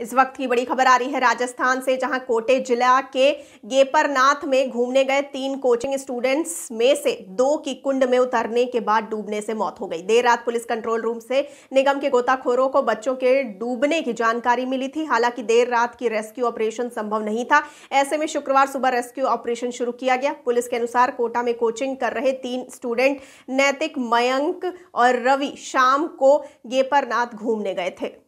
इस वक्त की बड़ी खबर आ रही है राजस्थान से जहां कोटे जिला के गेपरनाथ में घूमने गए तीन कोचिंग स्टूडेंट्स में से दो की कुंड में उतरने के बाद डूबने से मौत हो गई देर रात पुलिस कंट्रोल रूम से निगम के गोताखोरों को बच्चों के डूबने की जानकारी मिली थी हालांकि देर रात की रेस्क्यू ऑपरेशन संभव नहीं था ऐसे में शुक्रवार सुबह रेस्क्यू ऑपरेशन शुरू किया गया पुलिस के अनुसार कोटा में कोचिंग कर रहे तीन स्टूडेंट नैतिक मयंक और रवि शाम को गेपरनाथ घूमने गए थे